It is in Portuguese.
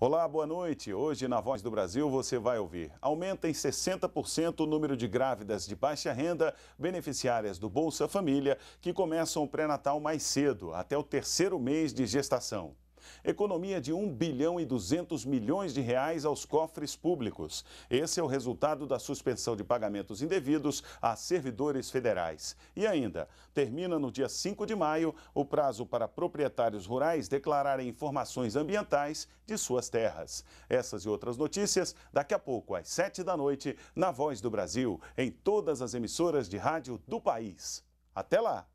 Olá, boa noite. Hoje na Voz do Brasil você vai ouvir. Aumenta em 60% o número de grávidas de baixa renda beneficiárias do Bolsa Família que começam o pré-natal mais cedo, até o terceiro mês de gestação. Economia de 1 bilhão e 200 milhões de reais aos cofres públicos. Esse é o resultado da suspensão de pagamentos indevidos a servidores federais. E ainda, termina no dia 5 de maio o prazo para proprietários rurais declararem informações ambientais de suas terras. Essas e outras notícias daqui a pouco, às 7 da noite, na Voz do Brasil, em todas as emissoras de rádio do país. Até lá!